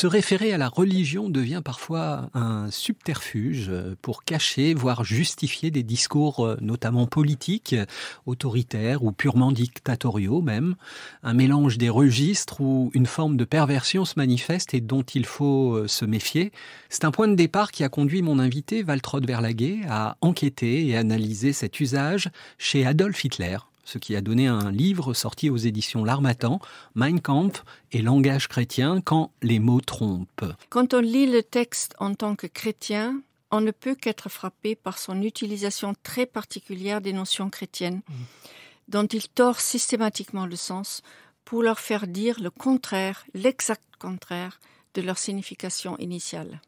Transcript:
Se référer à la religion devient parfois un subterfuge euh, pour cacher, voire justifier des discours euh, notamment politiques, autoritaires ou purement dictatoriaux même, un mélange des registres où une forme de perversion se manifeste et dont il faut euh, se méfier. C'est un point de départ qui a conduit mon invité valtrod Verlaguet à enquêter et analyser cet usage chez Adolf Hitler ce qui a donné un livre sorti aux éditions L'Armatan, Mein Kampf et langage chrétien quand les mots trompent. Quand on lit le texte en tant que chrétien, on ne peut qu'être frappé par son utilisation très particulière des notions chrétiennes, mm. dont il tord systématiquement le sens pour leur faire dire le contraire, l'exact contraire de leur signification initiale.